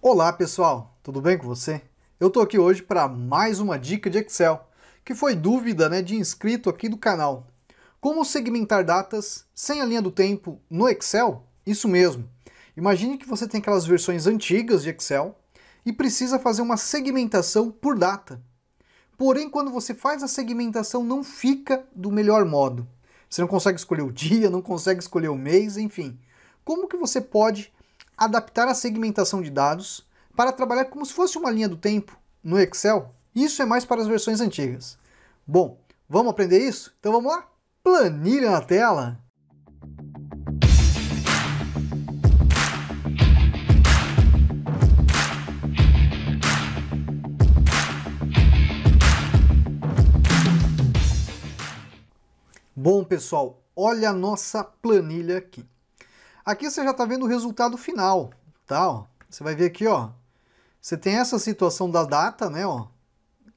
Olá pessoal, tudo bem com você? Eu tô aqui hoje para mais uma dica de Excel, que foi dúvida né, de inscrito aqui do canal. Como segmentar datas sem a linha do tempo no Excel? Isso mesmo. Imagine que você tem aquelas versões antigas de Excel e precisa fazer uma segmentação por data. Porém, quando você faz a segmentação, não fica do melhor modo. Você não consegue escolher o dia, não consegue escolher o mês, enfim. Como que você pode adaptar a segmentação de dados para trabalhar como se fosse uma linha do tempo no Excel. Isso é mais para as versões antigas. Bom, vamos aprender isso? Então vamos lá? Planilha na tela! Bom, pessoal, olha a nossa planilha aqui. Aqui você já está vendo o resultado final, tá? Ó, você vai ver aqui, ó. Você tem essa situação da data, né, ó.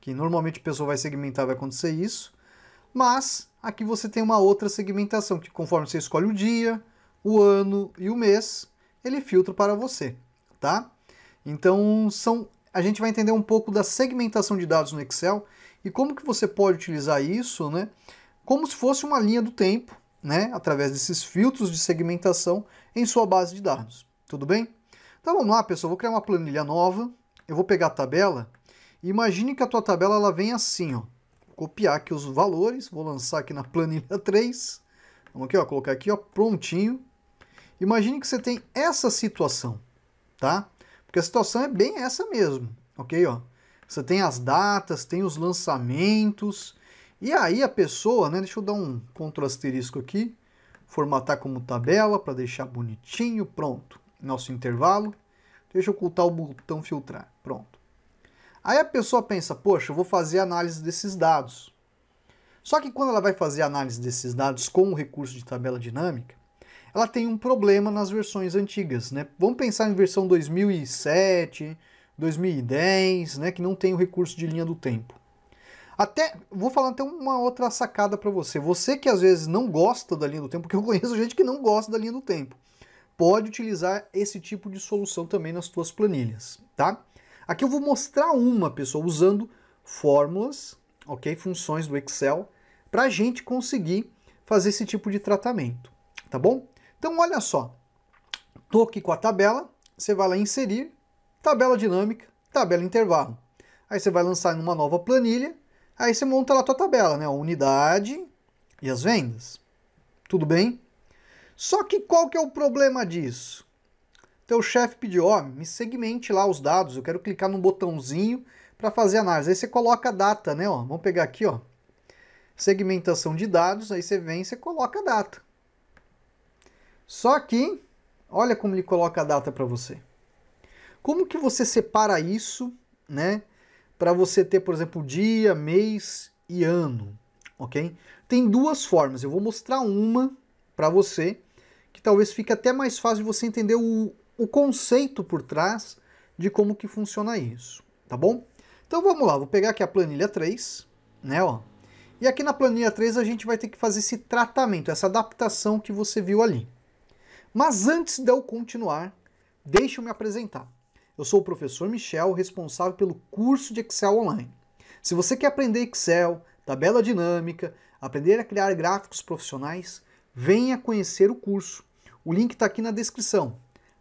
Que normalmente a pessoa vai segmentar, vai acontecer isso. Mas aqui você tem uma outra segmentação, que conforme você escolhe o dia, o ano e o mês, ele filtra para você, tá? Então, são a gente vai entender um pouco da segmentação de dados no Excel e como que você pode utilizar isso, né? Como se fosse uma linha do tempo, né? Através desses filtros de segmentação em sua base de dados. Tudo bem? Então vamos lá, pessoal. Vou criar uma planilha nova. Eu vou pegar a tabela. Imagine que a tua tabela ela vem assim, ó. Vou copiar aqui os valores, vou lançar aqui na planilha 3. Vamos aqui, ó, colocar aqui, ó, prontinho. Imagine que você tem essa situação, tá? Porque a situação é bem essa mesmo, ok, ó. Você tem as datas, tem os lançamentos. E aí a pessoa, né, deixa eu dar um Ctrl asterisco aqui formatar como tabela para deixar bonitinho, pronto. Nosso intervalo, deixa eu ocultar o botão filtrar, pronto. Aí a pessoa pensa, poxa, eu vou fazer análise desses dados. Só que quando ela vai fazer análise desses dados com o recurso de tabela dinâmica, ela tem um problema nas versões antigas, né? Vamos pensar em versão 2007, 2010, né, que não tem o recurso de linha do tempo. Até, vou falar até uma outra sacada para você. Você que às vezes não gosta da linha do tempo, porque eu conheço gente que não gosta da linha do tempo, pode utilizar esse tipo de solução também nas suas planilhas, tá? Aqui eu vou mostrar uma, pessoal, usando fórmulas, ok? Funções do Excel, para a gente conseguir fazer esse tipo de tratamento, tá bom? Então, olha só. Tô aqui com a tabela, você vai lá inserir, tabela dinâmica, tabela intervalo. Aí você vai lançar em uma nova planilha, Aí você monta lá a tua tabela, né? A unidade e as vendas. Tudo bem? Só que qual que é o problema disso? Teu chefe pediu, ó, me segmente lá os dados, eu quero clicar num botãozinho para fazer análise. Aí você coloca a data, né? Ó, vamos pegar aqui, ó. Segmentação de dados, aí você vem e você coloca a data. Só que, olha como ele coloca a data para você. Como que você separa isso, né? para você ter, por exemplo, dia, mês e ano, ok? Tem duas formas. Eu vou mostrar uma para você que talvez fique até mais fácil de você entender o, o conceito por trás de como que funciona isso, tá bom? Então vamos lá, vou pegar aqui a planilha 3, né, ó. E aqui na planilha 3 a gente vai ter que fazer esse tratamento, essa adaptação que você viu ali. Mas antes de eu continuar, deixa eu me apresentar. Eu sou o professor Michel, responsável pelo curso de Excel Online. Se você quer aprender Excel, tabela dinâmica, aprender a criar gráficos profissionais, venha conhecer o curso. O link está aqui na descrição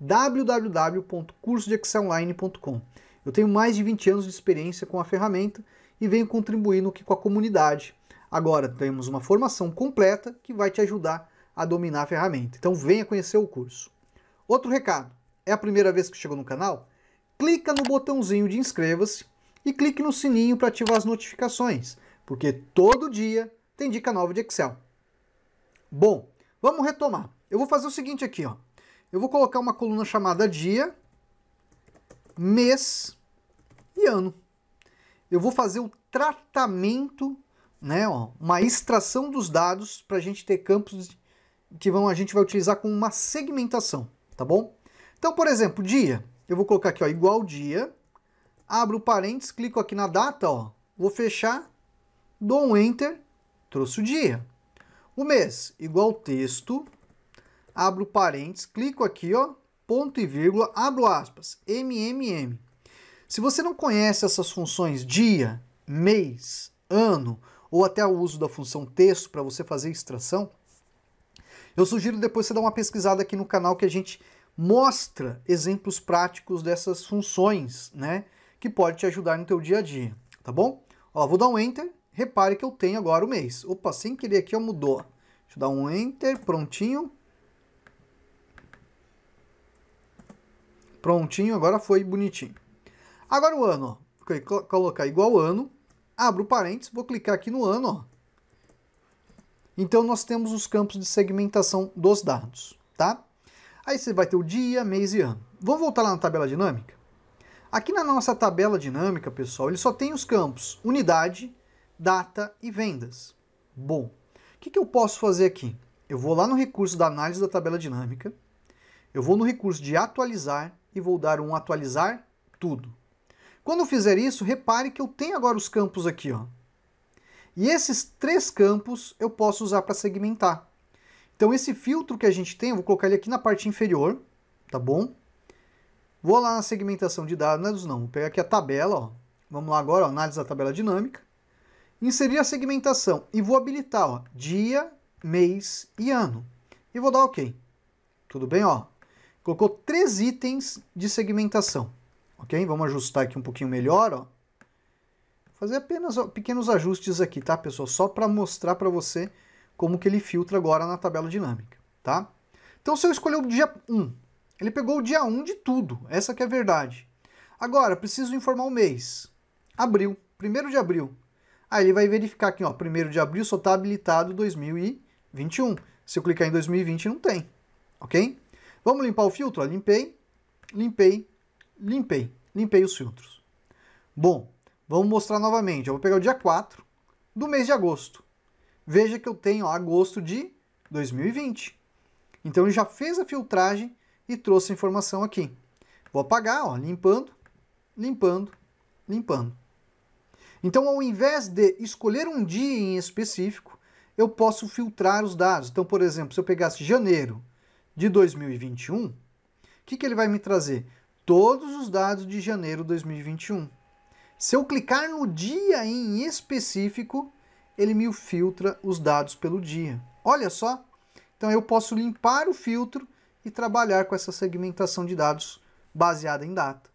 www.cursodexcelonline.com. Eu tenho mais de 20 anos de experiência com a ferramenta e venho contribuindo aqui com a comunidade. Agora temos uma formação completa que vai te ajudar a dominar a ferramenta. Então venha conhecer o curso. Outro recado: é a primeira vez que chegou no canal? clica no botãozinho de inscreva-se e clique no sininho para ativar as notificações, porque todo dia tem dica nova de Excel. Bom, vamos retomar. Eu vou fazer o seguinte aqui, ó. Eu vou colocar uma coluna chamada dia, mês e ano. Eu vou fazer o tratamento, né, ó, uma extração dos dados para a gente ter campos que vão, a gente vai utilizar com uma segmentação, tá bom? Então, por exemplo, dia eu vou colocar aqui, ó, igual dia, abro parênteses, clico aqui na data, ó, vou fechar, dou um enter, trouxe o dia. O mês, igual texto, abro parênteses, clico aqui, ó, ponto e vírgula, abro aspas, mmm. Se você não conhece essas funções dia, mês, ano, ou até o uso da função texto para você fazer extração, eu sugiro depois você dar uma pesquisada aqui no canal que a gente mostra exemplos práticos dessas funções, né? Que pode te ajudar no teu dia a dia, tá bom? Ó, vou dar um Enter, repare que eu tenho agora o mês. Opa, sem querer aqui eu mudou. Deixa eu dar um Enter, prontinho. Prontinho, agora foi bonitinho. Agora o ano, ó. Vou colocar igual ano, abro parênteses, vou clicar aqui no ano, ó. Então nós temos os campos de segmentação dos dados, tá? Aí você vai ter o dia, mês e ano. Vamos voltar lá na tabela dinâmica? Aqui na nossa tabela dinâmica, pessoal, ele só tem os campos unidade, data e vendas. Bom, o que, que eu posso fazer aqui? Eu vou lá no recurso da análise da tabela dinâmica, eu vou no recurso de atualizar e vou dar um atualizar tudo. Quando eu fizer isso, repare que eu tenho agora os campos aqui. Ó. E esses três campos eu posso usar para segmentar. Então esse filtro que a gente tem, eu vou colocar ele aqui na parte inferior, tá bom? Vou lá na segmentação de dados, é não, vou pegar aqui a tabela, ó. Vamos lá agora, ó, análise da tabela dinâmica. Inserir a segmentação e vou habilitar, ó, dia, mês e ano. E vou dar OK. Tudo bem, ó? Colocou três itens de segmentação, ok? Vamos ajustar aqui um pouquinho melhor, ó. Vou fazer apenas ó, pequenos ajustes aqui, tá, pessoal? Só para mostrar para você como que ele filtra agora na tabela dinâmica, tá? Então, se eu escolher o dia 1, ele pegou o dia 1 de tudo, essa que é a verdade. Agora, preciso informar o mês. Abril, 1 de abril. Aí ele vai verificar aqui, ó, 1 de abril só está habilitado 2021. Se eu clicar em 2020, não tem, ok? Vamos limpar o filtro, ó, limpei, limpei, limpei, limpei os filtros. Bom, vamos mostrar novamente, eu vou pegar o dia 4 do mês de agosto veja que eu tenho agosto de 2020. Então ele já fez a filtragem e trouxe a informação aqui. Vou apagar, ó, limpando, limpando, limpando. Então, ao invés de escolher um dia em específico, eu posso filtrar os dados. Então, por exemplo, se eu pegasse janeiro de 2021, o que, que ele vai me trazer? Todos os dados de janeiro de 2021. Se eu clicar no dia em específico, ele me filtra os dados pelo dia. Olha só! Então eu posso limpar o filtro e trabalhar com essa segmentação de dados baseada em data.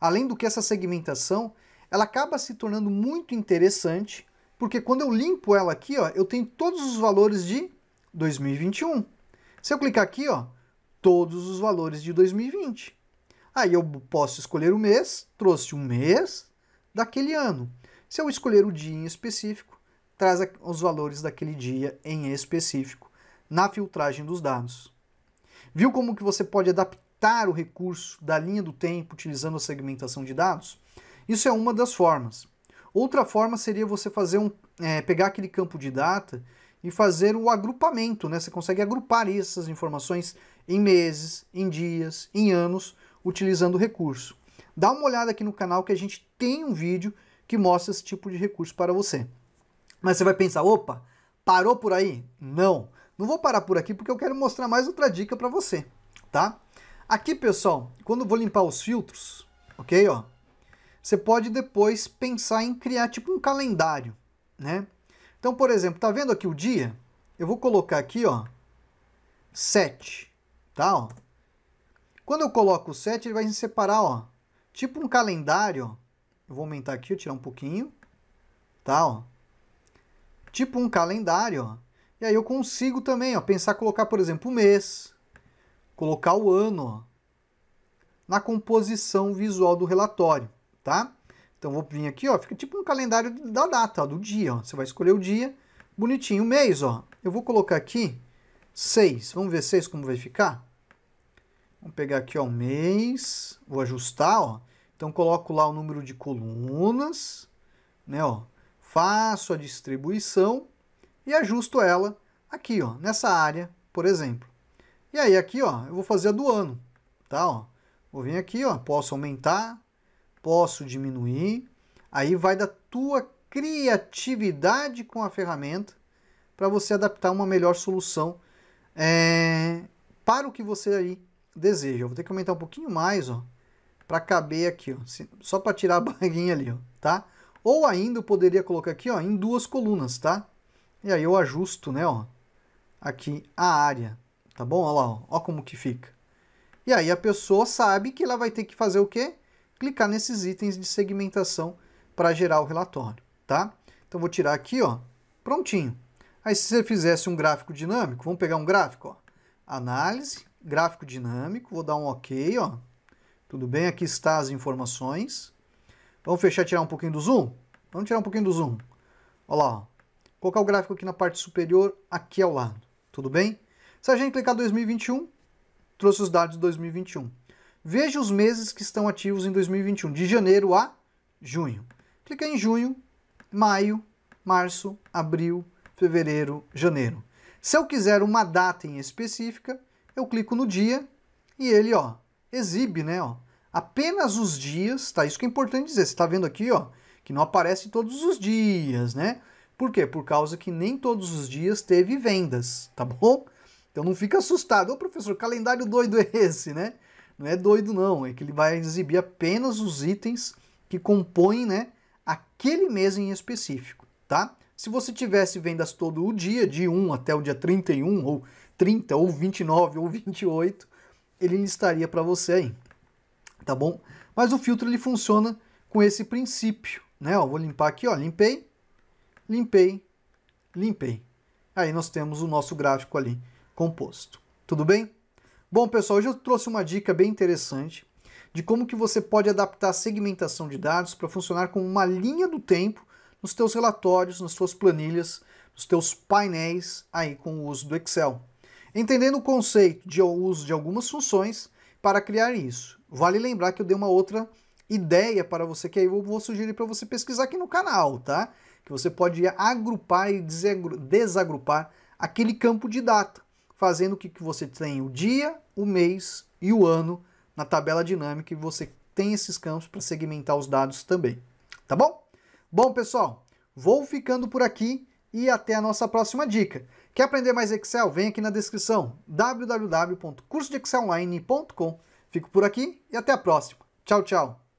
Além do que essa segmentação, ela acaba se tornando muito interessante, porque quando eu limpo ela aqui, ó, eu tenho todos os valores de 2021. Se eu clicar aqui, ó, todos os valores de 2020. Aí eu posso escolher o mês, trouxe um mês daquele ano. Se eu escolher o dia em específico, traz os valores daquele dia em específico na filtragem dos dados. Viu como que você pode adaptar o recurso da linha do tempo utilizando a segmentação de dados? Isso é uma das formas. Outra forma seria você fazer um, é, pegar aquele campo de data e fazer o agrupamento, né? Você consegue agrupar essas informações em meses, em dias, em anos, utilizando o recurso. Dá uma olhada aqui no canal que a gente tem um vídeo que mostra esse tipo de recurso para você. Mas você vai pensar, opa, parou por aí? Não, não vou parar por aqui porque eu quero mostrar mais outra dica para você, tá? Aqui, pessoal, quando eu vou limpar os filtros, ok, ó, você pode depois pensar em criar tipo um calendário, né? Então, por exemplo, tá vendo aqui o dia? Eu vou colocar aqui, ó, 7, tá, ó. Quando eu coloco o 7, ele vai se separar, ó, tipo um calendário, ó. Eu vou aumentar aqui, eu tirar um pouquinho, tá, ó tipo um calendário. Ó. E aí eu consigo também ó, pensar colocar, por exemplo, o mês, colocar o ano ó, na composição visual do relatório, tá? Então vou vir aqui, ó, fica tipo um calendário da data, ó, do dia. Ó. Você vai escolher o dia, bonitinho. O mês, ó, eu vou colocar aqui 6. Vamos ver 6 como vai ficar? Vamos pegar aqui, ó, o mês, vou ajustar, ó. Então coloco lá o número de colunas, né, ó faço a distribuição e ajusto ela aqui, ó, nessa área, por exemplo. E aí aqui, ó, eu vou fazer a do ano, tá, ó. Vou vir aqui, ó, posso aumentar, posso diminuir. Aí vai da tua criatividade com a ferramenta para você adaptar uma melhor solução é, para o que você aí deseja. Eu vou ter que aumentar um pouquinho mais, ó, para caber aqui, ó, só para tirar a barriguinha ali, ó, tá? Ou ainda eu poderia colocar aqui ó, em duas colunas, tá? E aí eu ajusto né, ó, aqui a área, tá bom? Olha lá, ó, ó como que fica. E aí a pessoa sabe que ela vai ter que fazer o quê? Clicar nesses itens de segmentação para gerar o relatório, tá? Então vou tirar aqui, ó, prontinho. Aí se você fizesse um gráfico dinâmico, vamos pegar um gráfico, ó. Análise, gráfico dinâmico, vou dar um OK, ó. Tudo bem? Aqui está as informações. Vamos fechar tirar um pouquinho do zoom? Vamos tirar um pouquinho do zoom. Olha lá, colocar o gráfico aqui na parte superior, aqui ao lado. Tudo bem? Se a gente clicar 2021, trouxe os dados de 2021. Veja os meses que estão ativos em 2021, de janeiro a junho. Clica em junho, maio, março, abril, fevereiro, janeiro. Se eu quiser uma data em específica, eu clico no dia e ele, ó, exibe, né, ó, apenas os dias, tá? Isso que é importante dizer. Você está vendo aqui, ó, que não aparece todos os dias, né? Por quê? Por causa que nem todos os dias teve vendas, tá bom? Então não fica assustado. Ô, professor, calendário doido é esse, né? Não é doido, não. É que ele vai exibir apenas os itens que compõem, né, aquele mês em específico, tá? Se você tivesse vendas todo o dia, de 1 até o dia 31, ou 30, ou 29, ou 28, ele listaria para você aí tá bom? Mas o filtro ele funciona com esse princípio, né? Ó, vou limpar aqui, ó, limpei, limpei, limpei. Aí nós temos o nosso gráfico ali composto. Tudo bem? Bom, pessoal, hoje eu trouxe uma dica bem interessante de como que você pode adaptar a segmentação de dados para funcionar como uma linha do tempo nos teus relatórios, nas suas planilhas, nos teus painéis aí com o uso do Excel. Entendendo o conceito de uso de algumas funções para criar isso. Vale lembrar que eu dei uma outra ideia para você, que aí eu vou sugerir para você pesquisar aqui no canal, tá? Que você pode agrupar e desagrupar aquele campo de data, fazendo que você tenha o dia, o mês e o ano na tabela dinâmica e você tem esses campos para segmentar os dados também, tá bom? Bom, pessoal, vou ficando por aqui e até a nossa próxima dica. Quer aprender mais Excel? Vem aqui na descrição www.cursodeexcelonline.com.br Fico por aqui e até a próxima. Tchau, tchau.